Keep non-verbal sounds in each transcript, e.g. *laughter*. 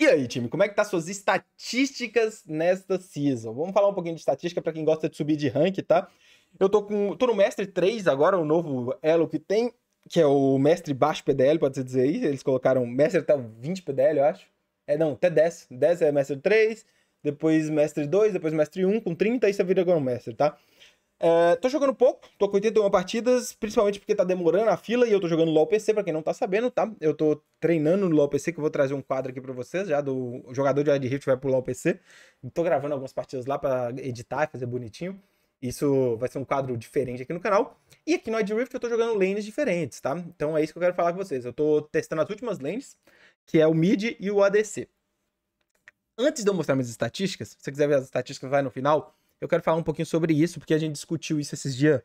E aí, time, como é que tá suas estatísticas nesta season? Vamos falar um pouquinho de estatística para quem gosta de subir de rank, tá? Eu tô com. tô no mestre 3 agora, o novo elo que tem, que é o mestre baixo PDL, pode ser dizer aí. Eles colocaram mestre até 20 PDL, eu acho. É, não, até 10. 10 é mestre 3, depois mestre 2, depois mestre 1, com 30, aí você vira agora um mestre, tá? É, tô jogando pouco, tô com 81 partidas, principalmente porque tá demorando a fila e eu tô jogando LoL PC, pra quem não tá sabendo, tá? Eu tô treinando no LoL PC, que eu vou trazer um quadro aqui pra vocês, já do jogador de Wild Rift vai pro LoL PC. Tô gravando algumas partidas lá pra editar e fazer bonitinho. Isso vai ser um quadro diferente aqui no canal. E aqui no Wild Rift eu tô jogando lanes diferentes, tá? Então é isso que eu quero falar com vocês. Eu tô testando as últimas lanes, que é o mid e o ADC. Antes de eu mostrar minhas estatísticas, se você quiser ver as estatísticas, vai no final eu quero falar um pouquinho sobre isso, porque a gente discutiu isso esses dias.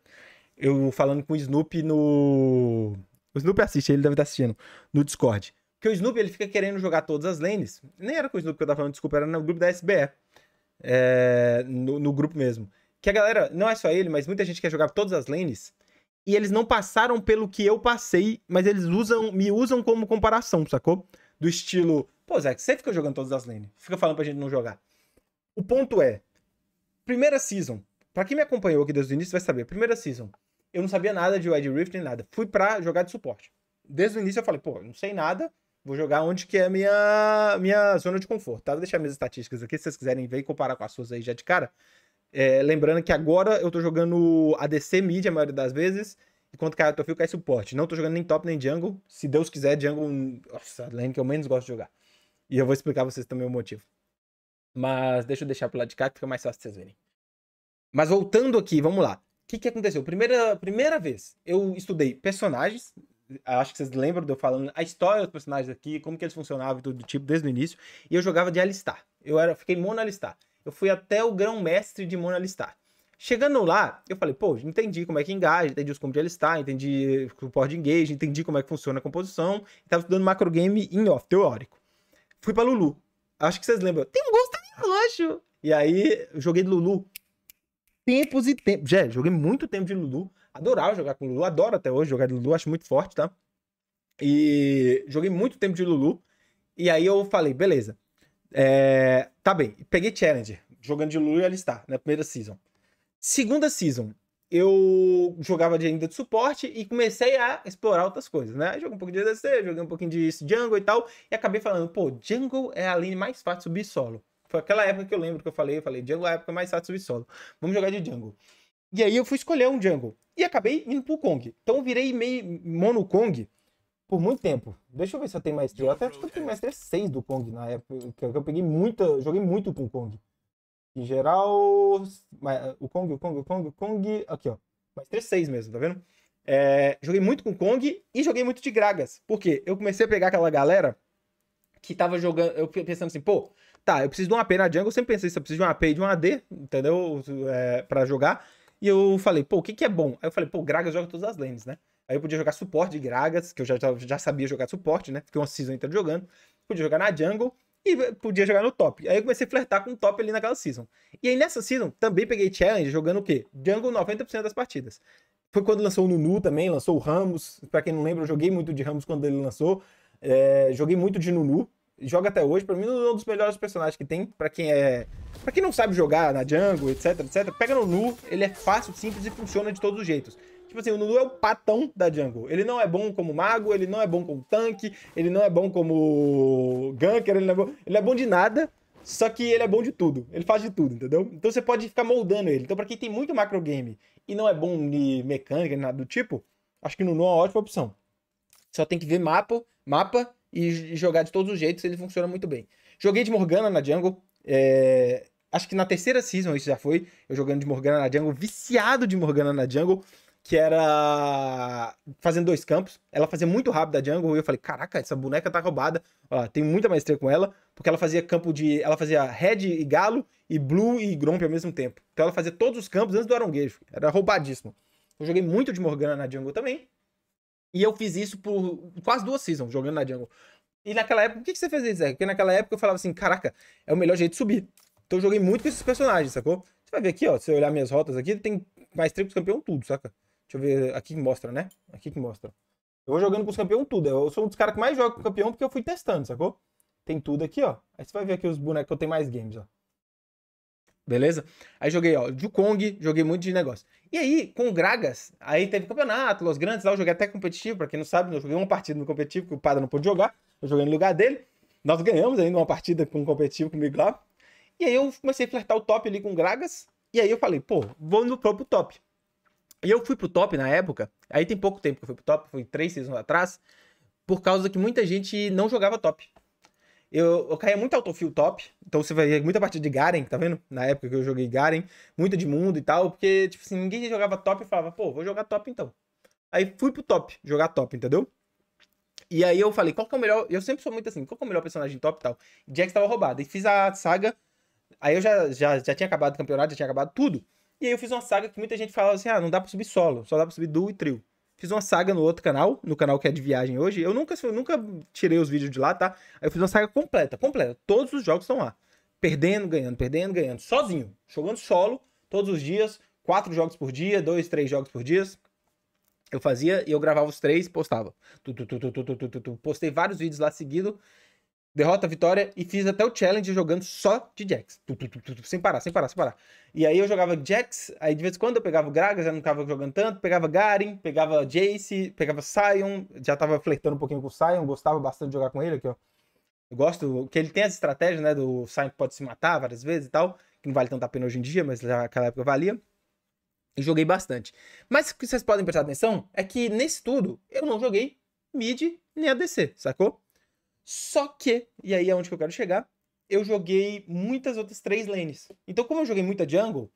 Eu falando com o Snoopy no. O Snoopy assiste, ele deve estar assistindo. No Discord. Porque o Snoopy ele fica querendo jogar todas as lanes. Nem era com o Snoopy que eu tava falando, desculpa, era no grupo da SBE. É, no, no grupo mesmo. Que a galera, não é só ele, mas muita gente quer jogar todas as lanes e eles não passaram pelo que eu passei, mas eles usam, me usam como comparação, sacou? Do estilo, pô, Zé, você fica jogando todas as lanes, fica falando pra gente não jogar. O ponto é, Primeira season. Pra quem me acompanhou aqui desde o início vai saber. Primeira season. Eu não sabia nada de Wide Rift nem nada. Fui pra jogar de suporte. Desde o início eu falei, pô, não sei nada. Vou jogar onde que é a minha, minha zona de conforto, tá? Vou deixar minhas estatísticas aqui, se vocês quiserem ver e comparar com as suas aí já de cara. É, lembrando que agora eu tô jogando ADC mid a maioria das vezes, enquanto que a Battlefield cai suporte. Não tô jogando nem top nem jungle. Se Deus quiser, jungle... Nossa, lane que eu menos gosto de jogar. E eu vou explicar pra vocês também o motivo. Mas deixa eu deixar pro lado de cá que fica mais fácil vocês verem. Mas voltando aqui, vamos lá. O que, que aconteceu? Primeira, primeira vez eu estudei personagens. Acho que vocês lembram de eu falando a história dos personagens aqui, como que eles funcionavam e tudo do tipo desde o início. E eu jogava de alistar. Eu era, fiquei alistar. Eu fui até o grão-mestre de mono alistar. Chegando lá, eu falei, pô, entendi como é que engaja, entendi os combos de alistar, entendi o port engage, entendi como é que funciona a composição, Estava tava estudando macro game em off, teórico. Fui pra Lulu. Acho que vocês lembram. Tem um gosto roxo. E aí, eu joguei de Lulu tempos e tempos. Já, joguei muito tempo de Lulu. Adorava jogar com Lulu. Adoro até hoje jogar de Lulu. Acho muito forte, tá? E joguei muito tempo de Lulu. E aí eu falei, beleza. É... Tá bem. Peguei Challenge. Jogando de Lulu e está, na primeira season. Segunda season eu jogava de ainda de suporte e comecei a explorar outras coisas, né? Joguei um pouco de ADC, joguei um pouquinho de Jungle e tal, e acabei falando, pô, Jungle é a lane mais fácil de subir solo. Foi aquela época que eu lembro que eu falei, eu falei, Jungle é a época mais fácil de subir solo. Vamos jogar de Jungle. E aí eu fui escolher um Jungle e acabei indo pro Kong. Então eu virei meio mono Kong por muito tempo. Deixa eu ver se eu tenho maestria. Eu até acho que eu tenho maestria 6 do Kong na época, que eu peguei muita, joguei muito com o Kong em geral. O Kong, o Kong, o Kong, o Kong. Aqui, ó. Mais 3, 6 mesmo, tá vendo? É, joguei muito com Kong e joguei muito de Gragas. Por quê? Eu comecei a pegar aquela galera que tava jogando. Eu pensando assim, pô, tá, eu preciso de uma AP na jungle. Eu sempre pensei isso, eu preciso de uma AP e de uma AD, entendeu? É, pra jogar. E eu falei, pô, o que que é bom? Aí eu falei, pô, Gragas joga todas as lanes, né? Aí eu podia jogar suporte de Gragas, que eu já, já sabia jogar suporte, né? Fiquei uma season inteira jogando. Podia jogar na jungle e podia jogar no top. Aí eu comecei a flertar com o top ali naquela season. E aí nessa season também peguei challenge jogando o quê? Jungle 90% das partidas. Foi quando lançou o Nunu também, lançou o Ramos. Pra quem não lembra, eu joguei muito de Ramos quando ele lançou. É, joguei muito de Nunu. Joga até hoje. Pra mim, Nunu é um dos melhores personagens que tem. Pra quem é. Pra quem não sabe jogar na jungle, etc, etc, pega no Nunu ele é fácil, simples e funciona de todos os jeitos. Tipo assim, o Nunu é o patão da jungle. Ele não é bom como mago, ele não é bom como tanque, ele não é bom como ganker, ele não é bom, ele é bom de nada. Só que ele é bom de tudo. Ele faz de tudo, entendeu? Então você pode ficar moldando ele. Então, pra quem tem muito macro game e não é bom de mecânica, nada do tipo, acho que o Nunu é uma ótima opção. Só tem que ver mapa, mapa e jogar de todos os jeitos, ele funciona muito bem. Joguei de Morgana na jungle. É... Acho que na terceira season isso já foi. Eu jogando de Morgana na jungle, viciado de Morgana na jungle que era fazendo dois campos. Ela fazia muito rápido a jungle e eu falei, caraca, essa boneca tá roubada. Ó, tem muita maestria com ela, porque ela fazia campo de... Ela fazia red e galo e blue e gromp ao mesmo tempo. Então ela fazia todos os campos antes do aronguejo. Era roubadíssimo. Eu joguei muito de Morgana na jungle também. E eu fiz isso por quase duas seasons, jogando na jungle. E naquela época, o que, você fez isso? Zé? Porque naquela época eu falava assim, caraca, é o melhor jeito de subir. Então eu joguei muito com esses personagens, sacou? Você vai ver aqui, ó, se você olhar minhas rotas aqui, tem mais triplos campeão tudo, saca? Deixa eu ver aqui que mostra, né? Aqui que mostra. Eu vou jogando com os campeões tudo. É, eu sou um dos caras que mais joga com o campeão porque eu fui testando, sacou? Tem tudo aqui, ó. Aí você vai ver aqui os bonecos que eu tenho mais games, ó. Beleza? Aí joguei, ó, Jukong, joguei muito de negócio. E aí, com o Gragas, aí teve campeonato, Los Grandes, lá eu joguei até competitivo, pra quem não sabe, né, eu joguei uma partida no competitivo que o Pada não pôde jogar, eu joguei no lugar dele. Nós ganhamos ainda uma partida com um competitivo comigo lá. E aí eu comecei a flertar o top ali com o Gragas, e aí eu falei, pô, vou no próprio top. E eu fui pro top na época, aí tem pouco tempo que eu fui pro top, foi três seasons atrás, por causa que muita gente não jogava top. Eu, eu caía muito autofill top, então você vai ver muita partida de Garen, tá vendo? Na época que eu joguei Garen, muita de mundo e tal, porque, tipo assim, ninguém jogava top e falava, pô, vou jogar top então. Aí fui pro top, jogar top, entendeu? E aí eu falei, qual que é o melhor. Eu sempre sou muito assim, qual que é o melhor personagem top e tal? Jax tava roubado. E fiz a saga. Aí eu já, já, já tinha acabado o campeonato, já tinha acabado tudo. E aí eu fiz uma saga que muita gente falava assim: ah, não dá pra subir solo, só dá pra subir duo e trio. Fiz uma saga no outro canal, no canal que é de viagem hoje. Eu nunca, eu nunca tirei os vídeos de lá, tá? Aí eu fiz uma saga completa, completa. Todos os jogos estão lá. Perdendo, ganhando, perdendo, ganhando. Sozinho. Jogando solo, todos os dias. Quatro jogos por dia, dois, três jogos por dia. Eu fazia e eu gravava os três e postava. Tu, tu, tu, postei vários vídeos lá seguido derrota, vitória, e fiz até o challenge jogando só de Jax. Tu, tu, tu, sem parar, sem parar, sem parar. E aí eu jogava Jax, aí de vez em quando eu pegava o Gragas, eu não tava jogando tanto, pegava Garen, pegava Jace, pegava Sion, já tava flertando um pouquinho com o Sion, gostava bastante de jogar com ele aqui, ó. Eu gosto, que ele tem as estratégias, né, do Sion pode se matar várias vezes e tal, que não vale tanto a pena hoje em dia, mas naquela época valia. E joguei bastante. Mas o que vocês podem prestar atenção é que nesse tudo eu não joguei mid nem ADC, sacou? Só que, e aí é onde que eu quero chegar, eu joguei muitas outras três lanes. Então, como eu joguei muita jungle,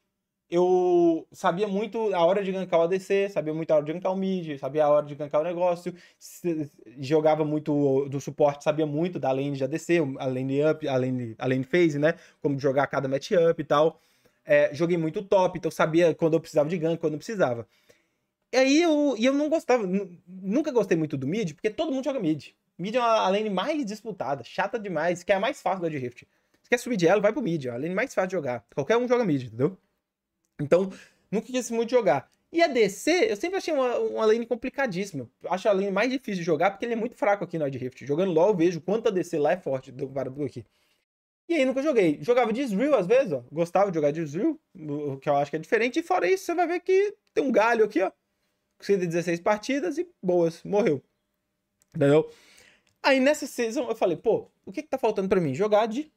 eu sabia muito a hora de gankar o ADC, sabia muito a hora de gankar o mid, sabia a hora de gankar o negócio, jogava muito do suporte, sabia muito da lane de ADC, a lane up, a lane, a lane phase, né? Como jogar cada matchup e tal. É, joguei muito top, então sabia quando eu precisava de gank, quando eu precisava. E aí eu, e eu não gostava, nunca gostei muito do mid, porque todo mundo joga mid. Medium é a lane mais disputada, chata demais, que é a mais fácil da de Rift. Se quer subir de elo, vai pro mid, ó, é a lane mais fácil de jogar. Qualquer um joga mid, entendeu? Então, nunca quis muito jogar. E a DC, eu sempre achei uma, uma lane complicadíssima. Acho a lane mais difícil de jogar porque ele é muito fraco aqui no Ed Rift. Jogando LoL, eu vejo quanto a DC lá é forte do Baradu aqui. E aí nunca joguei. Jogava de às vezes, ó. Gostava de jogar de o que eu acho que é diferente. E fora isso, você vai ver que tem um galho aqui, ó. 116 partidas e boas, morreu. Entendeu? Aí nessa season eu falei, pô, o que que tá faltando pra mim? Jogar de...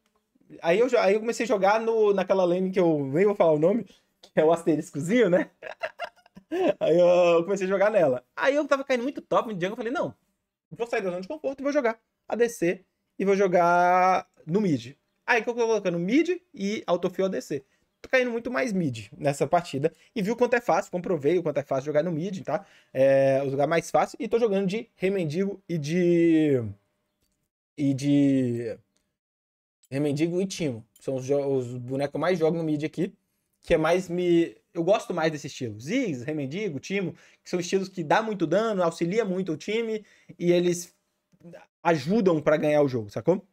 Aí eu, aí eu comecei a jogar no, naquela lane que eu nem vou falar o nome, que é o asteriscozinho, né? *laughs* aí eu comecei a jogar nela. Aí eu tava caindo muito top no jungle, eu falei, não, vou sair da zona de conforto e vou jogar ADC e vou jogar no mid. Aí que eu tô colocando mid e autofill ADC tô caindo muito mais mid nessa partida. E viu quanto é fácil, comprovei o quanto é fácil jogar no mid, tá? É o lugar mais fácil. E tô jogando de Remendigo e de e de Remendigo e Timo. São os, os bonecos que eu mais jogo no mid aqui, que é mais me... Eu gosto mais desse estilo. Ziggs, Remendigo, Timo, que são estilos que dá muito dano, auxilia muito o time e eles ajudam para ganhar o jogo, sacou?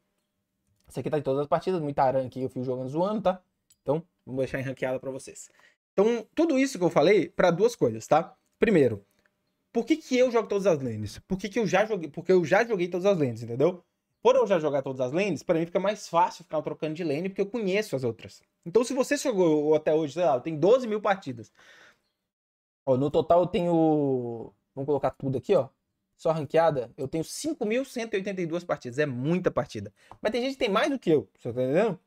Isso aqui tá em todas as partidas, muita aranha aqui, eu fui jogando zoando, tá? Então, vou deixar em ranqueada pra vocês. Então, tudo isso que eu falei para duas coisas, tá? Primeiro, por que, que eu jogo todas as lanes? Por que, que eu já joguei? Porque eu já joguei todas as lanes, entendeu? por eu já jogar todas as lanes, para mim fica mais fácil ficar trocando de lane, porque eu conheço as outras. Então, se você chegou até hoje, sei lá, tem 12 mil partidas. Ó, no total eu tenho. Vamos colocar tudo aqui, ó. Só ranqueada, eu tenho 5.182 partidas. É muita partida. Mas tem gente que tem mais do que eu, você tá entendendo?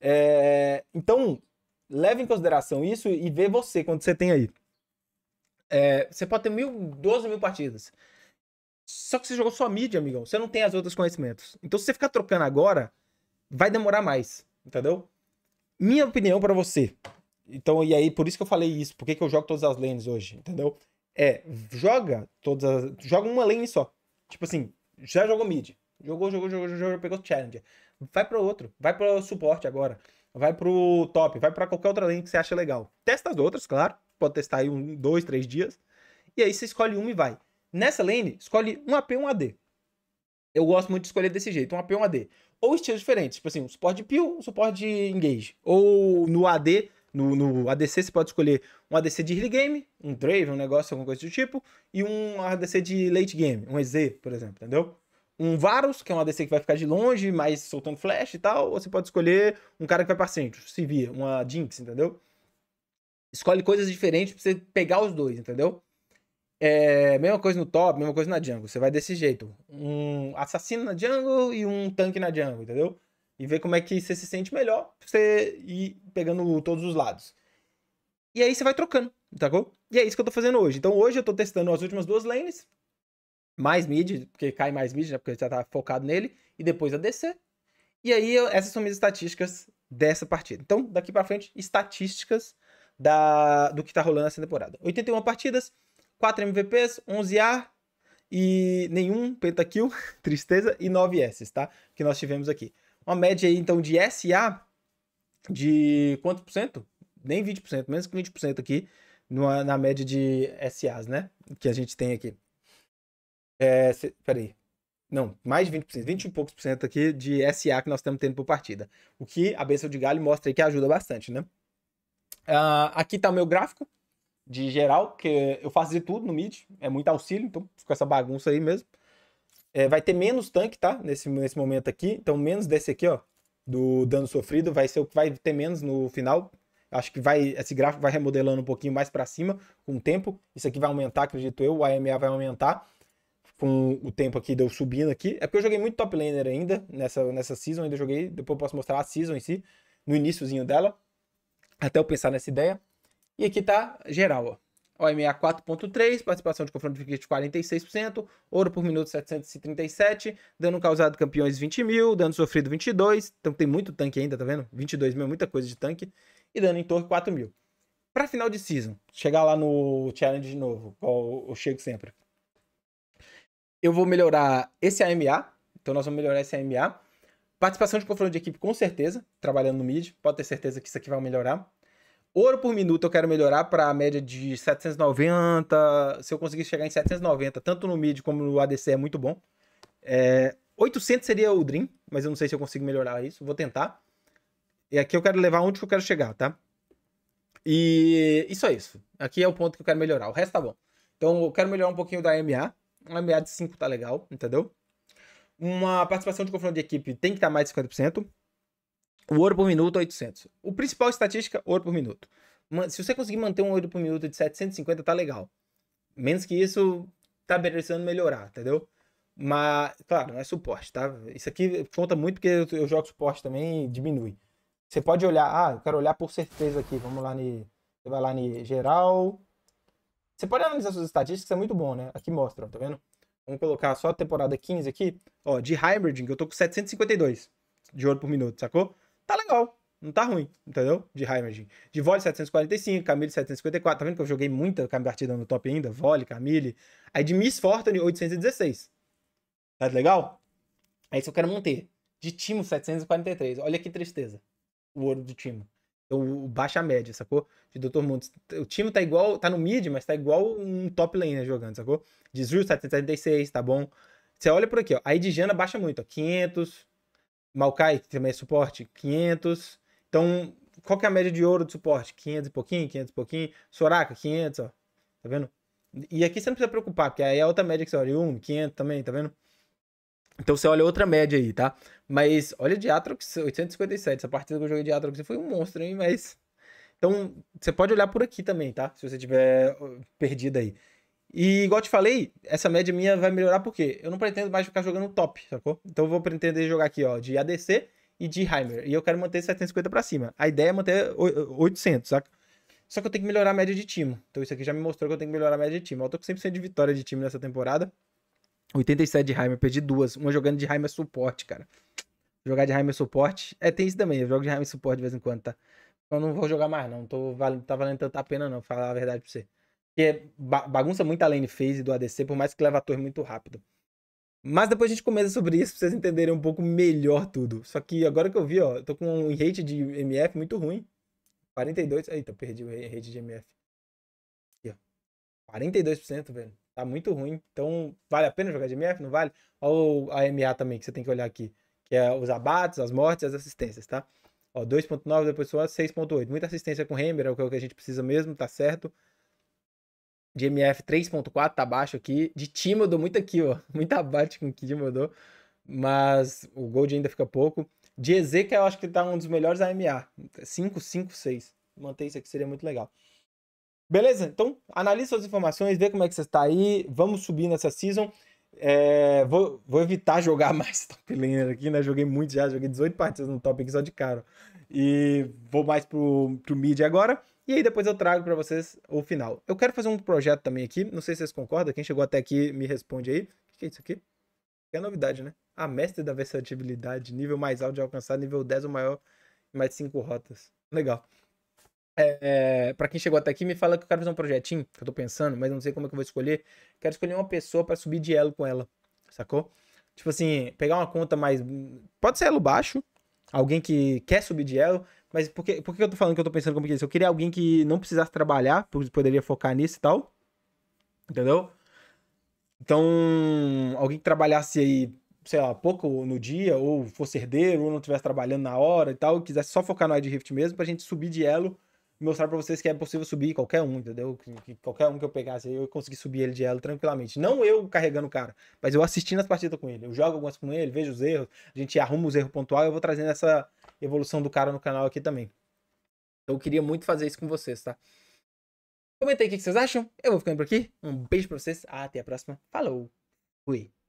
É... Então, leve em consideração isso e vê você quando você tem aí. É... Você pode ter mil, 12 mil partidas. Só que você jogou só mídia, amigão. Você não tem as outras conhecimentos. Então, se você ficar trocando agora, vai demorar mais, entendeu? Minha opinião para você. Então, e aí, por isso que eu falei isso. Por que, que eu jogo todas as lanes hoje, entendeu? É, joga todas as, Joga uma lane só. Tipo assim, já jogou mid. Jogou, jogou, jogou, jogou, pegou challenge Vai pro outro. Vai pro suporte agora. Vai pro top. Vai para qualquer outra lane que você acha legal. Testa as outras, claro. Pode testar aí um, dois, três dias. E aí você escolhe uma e vai. Nessa lane, escolhe um AP e um AD. Eu gosto muito de escolher desse jeito, um AP e um AD. Ou estilos diferentes, tipo assim, um suporte de peel, um suporte de engage. Ou no AD, no, no ADC você pode escolher um ADC de early game, um Draven, um negócio, alguma coisa do tipo, e um ADC de late game, um EZ, por exemplo, entendeu? Um Varus, que é um ADC que vai ficar de longe, mas soltando flash e tal, ou você pode escolher um cara que vai pra centro, se via, uma Jinx, entendeu? Escolhe coisas diferentes pra você pegar os dois, entendeu? É, mesma coisa no top, mesma coisa na jungle. Você vai desse jeito. Um assassino na jungle e um tanque na jungle, entendeu? E ver como é que você se sente melhor pra você ir pegando todos os lados. E aí você vai trocando, tá bom? E é isso que eu tô fazendo hoje. Então hoje eu tô testando as últimas duas lanes. Mais mid, porque cai mais mid, né? Porque já tá focado nele. E depois a descer. E aí eu, essas são minhas estatísticas dessa partida. Então, daqui para frente, estatísticas da, do que tá rolando essa temporada. 81 partidas. 4 MVPs, 11 A e nenhum pentakill, *laughs* tristeza, e 9 S, tá? Que nós tivemos aqui. Uma média aí, então, de SA de quanto por cento? Nem 20%, menos que 20% aqui numa, na média de SAs, né? Que a gente tem aqui. É, se, peraí. Não, mais de 20%, 20 e poucos por cento aqui de SA que nós estamos tendo por partida. O que a benção de galho mostra aí que ajuda bastante, né? Uh, aqui tá o meu gráfico, de geral, porque eu faço de tudo no mid, é muito auxílio, então fica essa bagunça aí mesmo. É, vai ter menos tanque, tá? Nesse, nesse momento aqui, então menos desse aqui, ó, do dano sofrido, vai ser o que vai ter menos no final. Acho que vai esse gráfico vai remodelando um pouquinho mais para cima com o tempo. Isso aqui vai aumentar, acredito eu, o AMA vai aumentar com o tempo aqui deu subindo aqui. É porque eu joguei muito top laner ainda nessa, nessa season, ainda joguei, depois eu posso mostrar a season em si, no iníciozinho dela, até eu pensar nessa ideia. E aqui tá geral, ó. OMA 4.3, participação de confronto de equipe 46%, ouro por minuto 737, dano causado campeões 20 mil, dano sofrido 22, então tem muito tanque ainda, tá vendo? 22 mil, é muita coisa de tanque, e dano em torre 4 mil. Pra final de season, chegar lá no challenge de novo, qual eu chego sempre. Eu vou melhorar esse AMA, então nós vamos melhorar esse AMA. Participação de confronto de equipe, com certeza, trabalhando no mid, pode ter certeza que isso aqui vai melhorar ouro por minuto eu quero melhorar para a média de 790. Se eu conseguir chegar em 790, tanto no mid como no ADC, é muito bom. É, 800 seria o Dream, mas eu não sei se eu consigo melhorar isso. Vou tentar. E aqui eu quero levar onde que eu quero chegar, tá? E, isso só isso. Aqui é o ponto que eu quero melhorar. O resto tá bom. Então eu quero melhorar um pouquinho da MA. Uma MA de 5 tá legal, entendeu? Uma participação de confronto de equipe tem que estar tá mais de 50%. O ouro por minuto, 800. O principal estatística, ouro por minuto. Se você conseguir manter um ouro por minuto de 750, tá legal. Menos que isso, tá precisando melhorar, entendeu? Mas, claro, não é suporte, tá? Isso aqui conta muito porque eu, jogo suporte também e diminui. Você pode olhar, ah, eu quero olhar por certeza aqui. Vamos lá, ne você vai lá em geral. Você pode analisar suas estatísticas, é muito bom, né? Aqui mostra, tá vendo? Vamos colocar só a temporada 15 aqui. Ó, de hybriding, eu tô com 752 de ouro por minuto, sacou? tá legal. Não tá ruim, entendeu? De Heimagin. De Vole 745, Camille 754. Tá vendo que eu joguei muita partida no top ainda? Vole, Camille. Aí de Miss Fortune 816. Tá legal? É isso que eu quero manter. De Timo 743. Olha que tristeza. O ouro do Timo. o baixa média, sacou? De Dr. Mundo. O Timo tá igual, tá no mid, mas tá igual um top laner jogando, sacou? De Zul 776, tá bom? Você olha por aqui, ó. Aí de Jana baixa muito, ó. 500, Maokai, que também é suporte, 500. Então, qual que é a média de ouro de suporte? 500 e pouquinho, 500 e pouquinho. Soraka, 500, ó. Tá vendo? E aqui você não precisa preocupar, porque aí é outra média que você olha. 1, 500 também, tá vendo? Então você olha outra média aí, tá? Mas olha de Atrox 857. Essa partida que eu joguei de Atrox foi um monstro, hein? Mas. Então, você pode olhar por aqui também, tá? Se você tiver perdido aí. E igual eu te falei, essa média minha vai melhorar porque eu não pretendo mais ficar jogando top, sacou? Então eu vou pretender jogar aqui, ó, de ADC e de Heimer. E eu quero manter 750 para cima. A ideia é manter 800, saca? Só que eu tenho que melhorar a média de time. Então isso aqui já me mostrou que eu tenho que melhorar a média de time. Eu tô com 100% de vitória de time nessa temporada. 87 de Heimer, perdi duas. Uma jogando de Heimer suporte, cara. Jogar de Heimer suporte. É, tem isso também. Eu jogo de Heimer suporte de vez em quando, tá? Então, eu não vou jogar mais, não. Tô, tá valendo tanta pena, não. Falar a verdade pra você que bagunça muito a lane phase do ADC, por mais que leva a torre muito rápido. Mas depois a gente começa sobre isso pra vocês entenderem um pouco melhor tudo. Só que agora que eu vi, ó, eu tô com um rate de MF muito ruim. 42. Eita, perdi o rate de MF. Aqui, ó. 42%, velho. Tá muito ruim. Então, vale a pena jogar de MF? Não vale? Olha a MA também, que você tem que olhar aqui. Que é os abates, as mortes as assistências, tá? Ó, 2.9, depois 6.8. Muita assistência com Hammer, é o que a gente precisa mesmo, tá certo de MF 3.4, tá baixo aqui. De time eu dou muito aqui, ó. *laughs* muita abate com o que time eu dou. Mas o Gold ainda fica pouco. De EZ, que eu acho que ele tá um dos melhores AMA. 5, 5, 6. Manter isso aqui seria muito legal. Beleza? Então, analise suas informações, vê como é que você está aí. Vamos subir nessa season. É, vou, vou, evitar *laughs* jogar mais top laner aqui, né? Joguei muito já, joguei 18 partidas no top aqui só de caro. E vou mais pro, pro mid agora. E aí depois eu trago para vocês o final. Eu quero fazer um projeto também aqui, não sei se vocês concordam, quem chegou até aqui me responde aí. O que é isso aqui? É novidade, né? A mestre da versatilidade, nível mais alto de alcançar, nível 10 ou maior, mais 5 rotas. Legal. É, é, para quem chegou até aqui, me fala que eu quero fazer um projetinho, que eu tô pensando, mas não sei como é que eu vou escolher. Quero escolher uma pessoa para subir de elo com ela, sacou? Tipo assim, pegar uma conta mais. Pode ser elo baixo, alguém que quer subir de elo, mas por que, por que eu tô falando que eu tô pensando como que é isso? Eu queria alguém que não precisasse trabalhar, porque poderia focar nisso e tal. Entendeu? Então, alguém que trabalhasse aí, sei lá, pouco no dia, ou fosse herdeiro, ou não estivesse trabalhando na hora e tal, e quisesse só focar no Ed Rift mesmo, pra gente subir de elo mostrar para vocês que é possível subir qualquer um, entendeu? Que, que qualquer um que eu pegasse, eu consegui subir ele de elo tranquilamente. Não eu carregando o cara, mas eu assistindo as partidas com ele. Eu jogo algumas com ele, vejo os erros, a gente arruma os erros pontuais, eu vou trazendo essa evolução do cara no canal aqui também. Eu queria muito fazer isso com vocês, tá? Comenta aí o que vocês acham. Eu vou ficando por aqui. Um beijo pra vocês. Até a próxima. Falou. Fui.